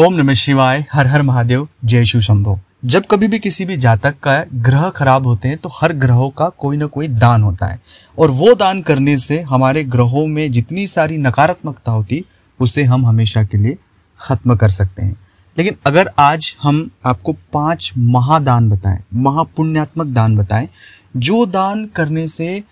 ओम नमः शिवाय हर हर महादेव जय शिव शंभो जब कभी भी किसी भी जातक का ग्रह खराब होते हैं तो हर ग्रहों का कोई ना कोई दान होता है और वो दान करने से हमारे ग्रहों में जितनी सारी नकारात्मकता होती उसे हम हमेशा के लिए ख़त्म कर सकते हैं लेकिन अगर आज हम आपको पांच महादान बताएं महापुण्यात्मक दान बताएं जो दान करने से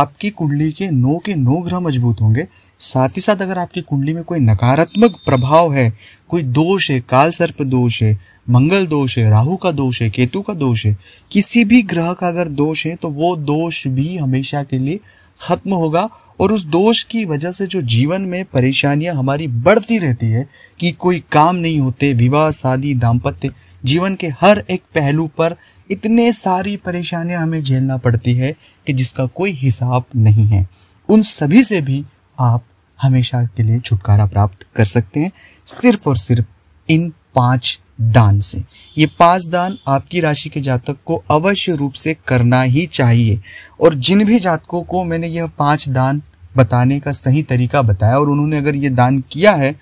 आपकी कुंडली के नौ के नौ ग्रह मजबूत होंगे साथ ही साथ अगर आपकी कुंडली में कोई नकारात्मक प्रभाव है कोई दोष है काल सर्प दोष है मंगल दोष है राहु का दोष है केतु का दोष है किसी भी ग्रह का अगर दोष है तो वो दोष भी हमेशा के लिए खत्म होगा और उस दोष की वजह से जो जीवन में परेशानियां हमारी बढ़ती रहती है कि कोई काम नहीं होते विवाह शादी दाम्पत्य जीवन के हर एक पहलू पर इतने सारी परेशानियां हमें झेलना पड़ती है कि जिसका कोई हिसाब नहीं है उन सभी से भी आप हमेशा के लिए छुटकारा प्राप्त कर सकते हैं सिर्फ और सिर्फ इन पांच दान से ये पांच दान आपकी राशि के जातक को अवश्य रूप से करना ही चाहिए और जिन भी जातकों को मैंने यह पांच दान बताने का सही तरीका बताया और उन्होंने अगर ये दान किया है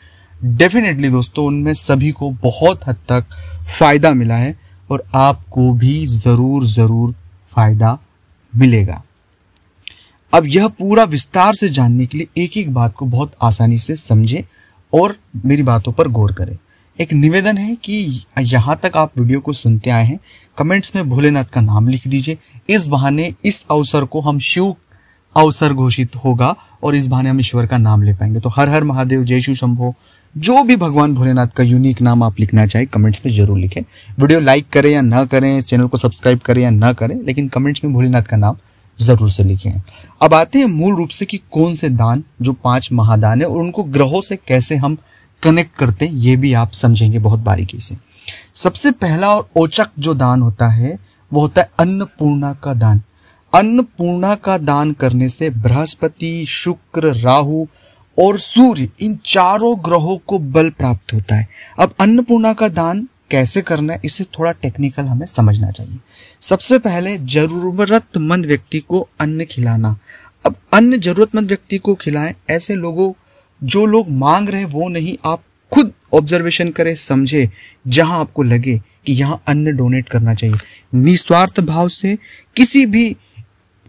डेफिनेटली दोस्तों उनमें सभी को बहुत हद तक फ़ायदा मिला है और आपको भी ज़रूर ज़रूर फ़ायदा मिलेगा अब यह पूरा विस्तार से जानने के लिए एक एक बात को बहुत आसानी से समझें और मेरी बातों पर गौर करें एक निवेदन है कि यहाँ तक आप वीडियो को सुनते आए हैं कमेंट्स में भोलेनाथ का नाम लिख दीजिए इस बहाने इस अवसर को हम शिव अवसर घोषित होगा और इस बहाने हम ईश्वर का नाम ले पाएंगे तो हर हर महादेव जय शिव शंभो जो भी भगवान भोलेनाथ का यूनिक नाम आप लिखना चाहे कमेंट्स में जरूर लिखें वीडियो लाइक करें या ना करें चैनल को सब्सक्राइब करें या ना करें लेकिन कमेंट्स में भोलेनाथ का नाम ज़रूर से लिखें अब आते हैं मूल रूप से कि कौन से दान जो पांच महादान है और उनको ग्रहों से कैसे हम कनेक्ट करते हैं ये भी आप समझेंगे बहुत बारीकी से सबसे पहला और ओचक जो दान होता है वो होता है अन्नपूर्णा का दान अन्नपूर्णा का दान करने से बृहस्पति शुक्र राहु और सूर्य इन चारों ग्रहों को बल प्राप्त होता है अब अन्नपूर्णा का दान कैसे करना है इसे थोड़ा टेक्निकल हमें समझना चाहिए सबसे पहले ज़रूरतमंद व्यक्ति को अन्न खिलाना अब अन्न ज़रूरतमंद व्यक्ति को खिलाएं ऐसे लोगों जो लोग मांग रहे वो नहीं आप खुद ऑब्जर्वेशन करें समझे जहां आपको लगे कि यहाँ अन्न डोनेट करना चाहिए निस्वार्थ भाव से किसी भी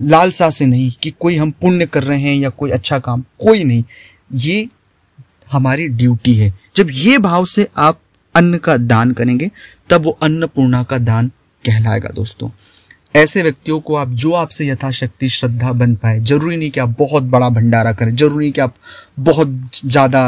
लालसा से नहीं कि कोई हम पुण्य कर रहे हैं या कोई अच्छा काम कोई नहीं ये हमारी ड्यूटी है जब ये भाव से आप अन्न का दान करेंगे तब वो अन्नपूर्णा का दान कहलाएगा दोस्तों ऐसे व्यक्तियों को आप जो आपसे यथाशक्ति श्रद्धा बन पाए जरूरी नहीं कि आप बहुत बड़ा भंडारा करें जरूरी नहीं कि आप बहुत ज़्यादा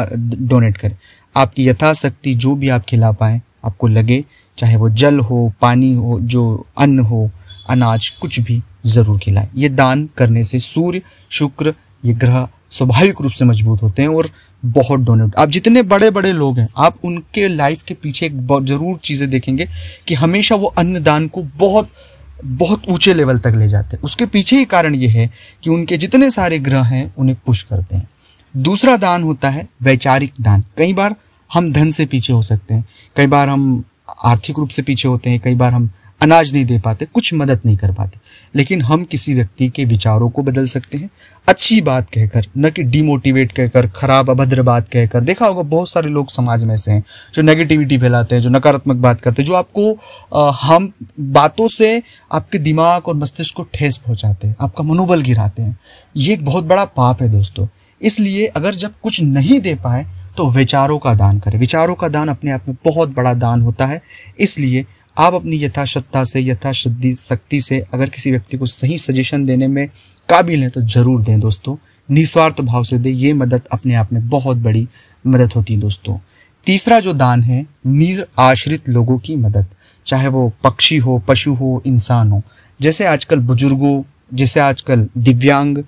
डोनेट करें आपकी यथाशक्ति जो भी आप खिला पाए आपको लगे चाहे वो जल हो पानी हो जो अन्न हो अनाज कुछ भी ज़रूर खिलाए ये दान करने से सूर्य शुक्र ये ग्रह स्वाभाविक रूप से मजबूत होते हैं और बहुत डोनेट आप जितने बड़े बड़े लोग हैं आप उनके लाइफ के पीछे एक जरूर चीज़ें देखेंगे कि हमेशा वो अन्नदान को बहुत बहुत ऊंचे लेवल तक ले जाते हैं उसके पीछे ही कारण ये है कि उनके जितने सारे ग्रह हैं उन्हें पुश करते हैं दूसरा दान होता है वैचारिक दान कई बार हम धन से पीछे हो सकते हैं कई बार हम आर्थिक रूप से पीछे होते हैं कई बार हम अनाज नहीं दे पाते कुछ मदद नहीं कर पाते लेकिन हम किसी व्यक्ति के विचारों को बदल सकते हैं अच्छी बात कहकर न कि डिमोटिवेट कहकर खराब अभद्र बात कहकर देखा होगा बहुत सारे लोग समाज में ऐसे हैं जो नेगेटिविटी फैलाते हैं जो नकारात्मक बात करते हैं जो आपको आ, हम बातों से आपके दिमाग और मस्तिष्क को ठेस पहुँचाते हैं आपका मनोबल गिराते हैं ये एक बहुत बड़ा पाप है दोस्तों इसलिए अगर जब कुछ नहीं दे पाए तो विचारों का दान करें विचारों का दान अपने आप में बहुत बड़ा दान होता है इसलिए आप अपनी यथाशक्ता से यथाशक्ति शक्ति से अगर किसी व्यक्ति को सही सजेशन देने में काबिल हैं तो ज़रूर दें दोस्तों निस्वार्थ भाव से दें ये मदद अपने आप में बहुत बड़ी मदद होती है दोस्तों तीसरा जो दान है निज आश्रित लोगों की मदद चाहे वो पक्षी हो पशु हो इंसान हो जैसे आजकल बुजुर्गों जैसे आजकल दिव्यांग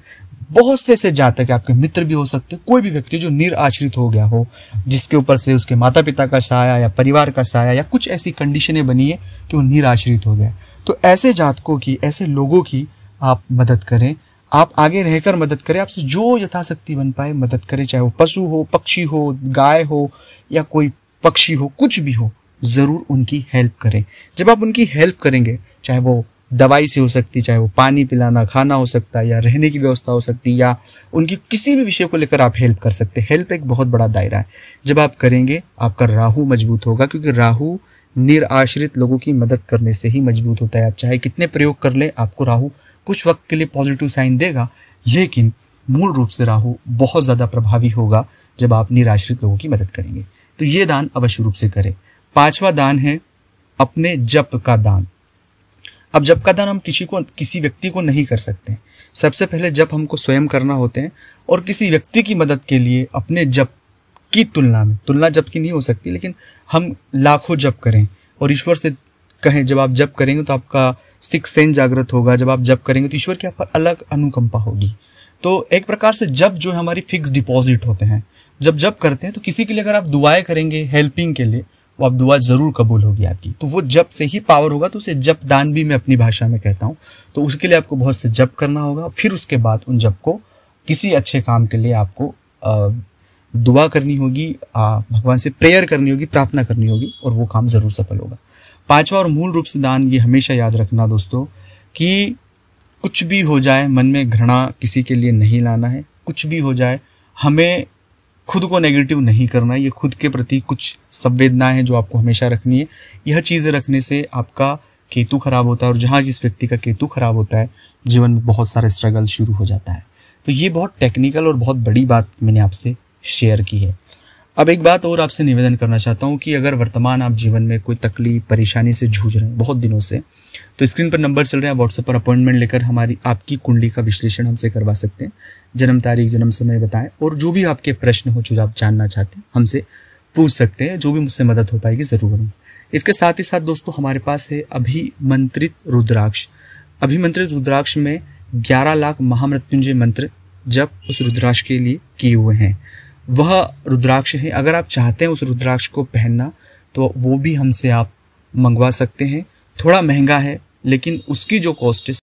बहुत से ऐसे जातक आपके मित्र भी हो सकते हैं कोई भी व्यक्ति जो निराश्रित हो गया हो जिसके ऊपर से उसके माता पिता का साया या परिवार का साया या कुछ ऐसी कंडीशनें बनी है कि वो निराश्रित हो गया तो ऐसे जातकों की ऐसे लोगों की आप मदद करें आप आगे रहकर मदद करें आपसे जो यथाशक्ति बन पाए मदद करें चाहे वो पशु हो पक्षी हो गाय हो या कोई पक्षी हो कुछ भी हो ज़रूर उनकी हेल्प करें जब आप उनकी हेल्प करेंगे चाहे वो दवाई से हो सकती चाहे वो पानी पिलाना खाना हो सकता है या रहने की व्यवस्था हो सकती है या उनकी किसी भी विषय को लेकर आप हेल्प कर सकते हैं हेल्प एक बहुत बड़ा दायरा है जब आप करेंगे आपका राहु मजबूत होगा क्योंकि राहु निराश्रित लोगों की मदद करने से ही मजबूत होता है आप चाहे कितने प्रयोग कर लें आपको राहु कुछ वक्त के लिए पॉजिटिव साइन देगा लेकिन मूल रूप से राहु बहुत ज़्यादा प्रभावी होगा जब आप निराश्रित लोगों की मदद करेंगे तो ये दान अवश्य रूप से करें पांचवा दान है अपने जप का दान अब जब का दान हम किसी को किसी व्यक्ति को नहीं कर सकते सबसे पहले जब हमको स्वयं करना होते हैं और किसी व्यक्ति की मदद के लिए अपने जब की तुलना में तुलना जब की नहीं हो सकती लेकिन हम लाखों जब करें और ईश्वर से कहें जब आप जब करेंगे तो आपका सिक्स सेंस जागृत होगा जब आप जब करेंगे तो ईश्वर की आप पर अलग अनुकंपा होगी तो एक प्रकार से जब जो है हमारी फिक्स डिपॉजिट होते हैं जब जब करते हैं तो किसी के लिए अगर आप दुआएं करेंगे हेल्पिंग के लिए वो अब दुआ ज़रूर कबूल होगी आपकी तो वो जब से ही पावर होगा तो उसे जब दान भी मैं अपनी भाषा में कहता हूँ तो उसके लिए आपको बहुत से जप करना होगा फिर उसके बाद उन जप को किसी अच्छे काम के लिए आपको दुआ करनी होगी भगवान से प्रेयर करनी होगी प्रार्थना करनी होगी और वो काम ज़रूर सफल होगा पांचवा और मूल रूप से दान ये हमेशा याद रखना दोस्तों कि कुछ भी हो जाए मन में घृणा किसी के लिए नहीं लाना है कुछ भी हो जाए हमें खुद को नेगेटिव नहीं करना ये खुद के प्रति कुछ संवेदनाएं हैं जो आपको हमेशा रखनी है यह चीज़ें रखने से आपका केतु खराब होता है और जहाँ जिस व्यक्ति का केतु खराब होता है जीवन में बहुत सारा स्ट्रगल शुरू हो जाता है तो ये बहुत टेक्निकल और बहुत बड़ी बात मैंने आपसे शेयर की है अब एक बात और आपसे निवेदन करना चाहता हूँ कि अगर वर्तमान आप जीवन में कोई तकलीफ परेशानी से जूझ रहे हैं बहुत दिनों से तो स्क्रीन पर नंबर चल रहे हैं व्हाट्सएप पर अपॉइंटमेंट लेकर हमारी आपकी कुंडली का विश्लेषण हमसे करवा सकते हैं जन्म तारीख जन्म समय बताएं और जो भी आपके प्रश्न हो जो आप जानना चाहते हैं हमसे पूछ सकते हैं जो भी मुझसे मदद हो पाएगी ज़रूर हूँ इसके साथ ही साथ दोस्तों हमारे पास है अभिमंत्रित रुद्राक्ष अभिमंत्रित रुद्राक्ष में ग्यारह लाख महामृत्युंजय मंत्र जब उस रुद्राक्ष के लिए किए हुए हैं वह रुद्राक्ष है अगर आप चाहते हैं उस रुद्राक्ष को पहनना तो वो भी हमसे आप मंगवा सकते हैं थोड़ा महंगा है लेकिन उसकी जो कॉस्ट है